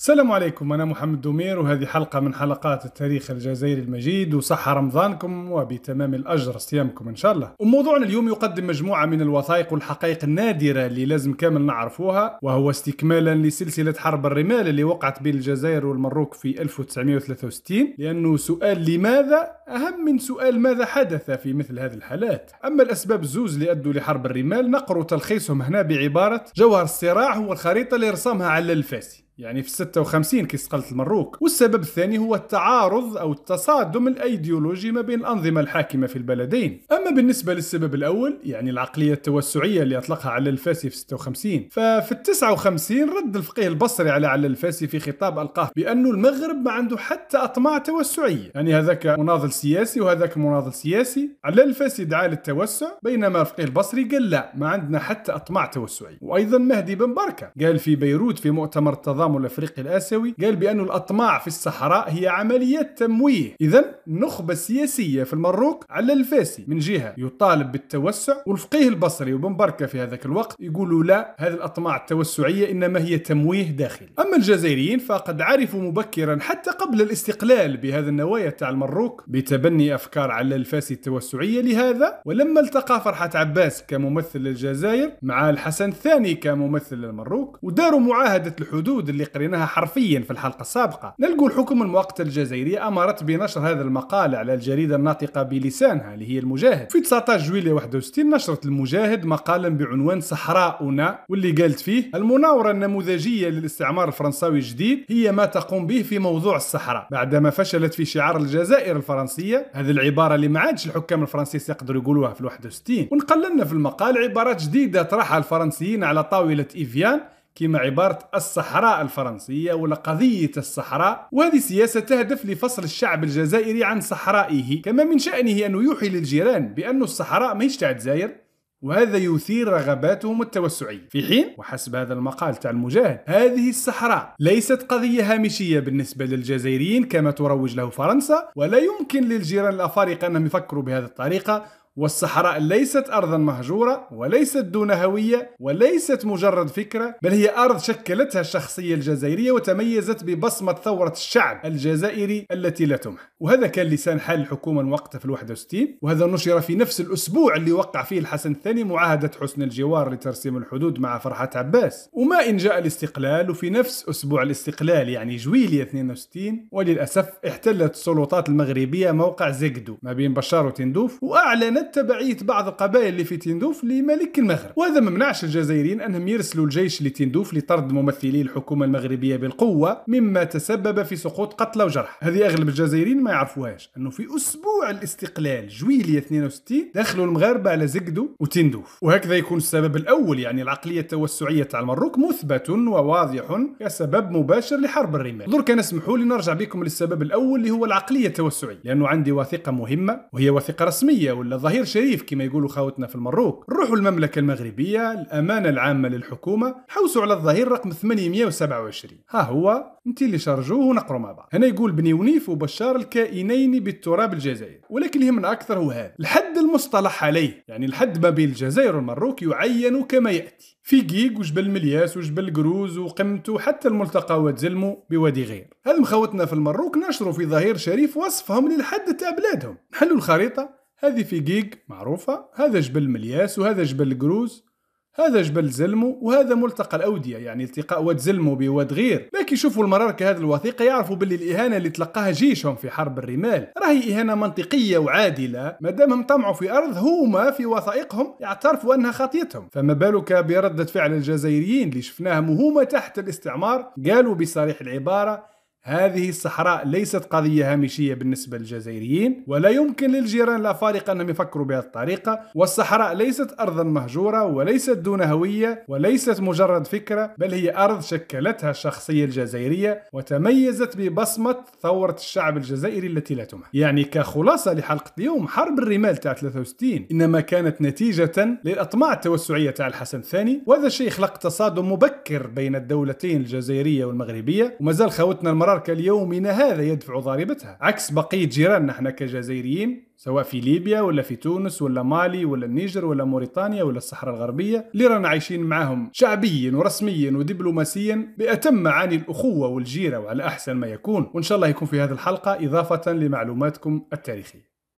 السلام عليكم أنا محمد دومير وهذه حلقة من حلقات التاريخ الجزائري المجيد وصح رمضانكم وبتمام الأجر صيامكم إن شاء الله وموضوعنا اليوم يقدم مجموعة من الوثائق والحقائق النادرة اللي لازم كامل نعرفوها وهو استكمالا لسلسلة حرب الرمال اللي وقعت بين الجزائر والمروك في 1963 لأنه سؤال لماذا أهم من سؤال ماذا حدث في مثل هذه الحالات أما الأسباب الزوز اللي أدوا لحرب الرمال نقروا تلخيصهم هنا بعبارة جوهر الصراع هو الخريطة اللي رسمها على الفاسي يعني في 56 كي استقلت المروك والسبب الثاني هو التعارض أو التصادم الأيديولوجي ما بين الأنظمة الحاكمة في البلدين أما بالنسبة للسبب الأول يعني العقلية التوسعية اللي أطلقها على الفاسي في 56 ففي 59 رد الفقيه البصري على على الفاسي في خطاب ألقاه بأنه المغرب ما عنده حتى أطماع توسعية يعني هذاك مناضل سياسي وهذاك مناضل سياسي على الفاسي دعا للتوسع بينما الفقيه البصري قال لا ما عندنا حتى أطماع توسعية وأيضا مهدي بن بركة قال في بيروت في مؤتمر التضامن النظام الافريقي الاسيوي قال بان الاطماع في الصحراء هي عمليه تمويه اذا النخبه السياسيه في المروك على الفاسي من جهه يطالب بالتوسع والفقيه البصري وبن بركه في هذاك الوقت يقولوا لا هذه الاطماع التوسعيه انما هي تمويه داخلي اما الجزائريين فقد عرفوا مبكرا حتى قبل الاستقلال بهذا النوايا تاع المروك بتبني افكار على الفاسي التوسعيه لهذا ولما التقى فرحه عباس كممثل للجزائر مع الحسن الثاني كممثل للمروك وداروا معاهده الحدود واللي قريناها حرفيا في الحلقة السابقة نلقوا الحكومة المؤقتة الجزائرية أمرت بنشر هذا المقال على الجريدة الناطقة بلسانها اللي هي المجاهد في 19 جويلية 61 نشرت المجاهد مقالا بعنوان صحراؤنا واللي قالت فيه المناورة النموذجية للاستعمار الفرنساوي الجديد هي ما تقوم به في موضوع الصحراء بعدما فشلت في شعار الجزائر الفرنسية هذه العبارة اللي ما عادش الحكام الفرنسيين يقدروا يقولوها في 61 ونقللنا في المقال عبارات جديدة طرحها الفرنسيين على طاولة إيفيان كما عبارة الصحراء الفرنسية ولا قضية الصحراء وهذه سياسة تهدف لفصل الشعب الجزائري عن صحرائه كما من شأنه أن يوحي للجيران بأن الصحراء ماهيش تاع الجزائر وهذا يثير رغباتهم التوسعية في حين وحسب هذا المقال تاع المجاهد هذه الصحراء ليست قضية هامشية بالنسبة للجزائريين كما تروج له فرنسا ولا يمكن للجيران الأفارقة أنهم يفكروا بهذه الطريقة والصحراء ليست أرضا مهجورة وليست دون هوية وليست مجرد فكرة بل هي أرض شكلتها الشخصية الجزائرية وتميزت ببصمة ثورة الشعب الجزائري التي لا تمح وهذا كان لسان حال الحكومة وقتها في 61 وهذا نشر في نفس الأسبوع اللي وقع فيه الحسن الثاني معاهدة حسن الجوار لترسيم الحدود مع فرحة عباس وما إن جاء الاستقلال وفي نفس أسبوع الاستقلال يعني جويلية 62 وللأسف احتلت السلطات المغربية موقع زيكدو ما بين بشار وتندوف وأعلنت تبعية بعض القبائل اللي في تندوف لملك المغرب وهذا ما منعش الجزائريين أنهم يرسلوا الجيش لتندوف لطرد ممثلي الحكومة المغربية بالقوة مما تسبب في سقوط قتلى وجرح هذه أغلب الجزائريين ما يعرفوهاش أنه في أسبوع الاستقلال جويلية 62 دخلوا المغاربة على زقدو وتندوف وهكذا يكون السبب الأول يعني العقلية التوسعية تاع المروك مثبت وواضح كسبب مباشر لحرب الرمال درك نسمحوا اسمحوا لي نرجع بكم للسبب الأول اللي هو العقلية التوسعية لأنه عندي وثيقة مهمة وهي وثيقة رسمية ولا ظهيرة ظهير شريف كما يقولوا خاوتنا في المروك روحوا المملكة المغربية الأمانة العامة للحكومة حوسوا على الظهير رقم 827 ها هو انت اللي شارجوه ونقروا مع بعض هنا يقول بني ونيف وبشار الكائنين بالتراب الجزائري ولكن يهمنا أكثر هو هذا الحد المصطلح عليه يعني الحد ما بين الجزائر والمروك يعين كما يأتي في جيج وجبل ملياس وجبل قروز وقمتو حتى الملتقى وتزلمو بوادي غير هذم خوتنا في المروك نشروا في ظهير شريف وصفهم للحد تاع بلادهم نحلوا الخريطة هذه في جيج معروفة هذا جبل ملياس وهذا جبل قروز هذا جبل زلمو وهذا ملتقى الأودية يعني التقاء واد زلمو بواد غير لكن يشوفوا المراركة هذه الوثيقة يعرفوا باللي الإهانة اللي تلقاها جيشهم في حرب الرمال راهي إهانة منطقية وعادلة مادامهم طمعوا في أرض هما في وثائقهم يعترفوا أنها خطيتهم فما بالك بردة فعل الجزائريين اللي شفناهم وهما تحت الاستعمار قالوا بصريح العبارة هذه الصحراء ليست قضية هامشية بالنسبة للجزائريين ولا يمكن للجيران الأفارقة أنهم يفكروا بهذه الطريقة والصحراء ليست أرضا مهجورة وليست دون هوية وليست مجرد فكرة بل هي أرض شكلتها الشخصية الجزائرية وتميزت ببصمة ثورة الشعب الجزائري التي لا تمه يعني كخلاصة لحلقة اليوم حرب الرمال تاع 63 إنما كانت نتيجة للأطماع التوسعية تاع الحسن الثاني وهذا الشيء خلق تصادم مبكر بين الدولتين الجزائرية والمغربية ومازال خوتنا المرة الاستمرار كاليومنا هذا يدفع ضريبتها عكس بقية جيراننا احنا كجزائريين سواء في ليبيا ولا في تونس ولا مالي ولا النيجر ولا موريتانيا ولا الصحراء الغربية اللي رانا عايشين معاهم شعبيا ورسميا ودبلوماسيا بأتم معاني الأخوة والجيرة وعلى أحسن ما يكون وإن شاء الله يكون في هذه الحلقة إضافة لمعلوماتكم التاريخية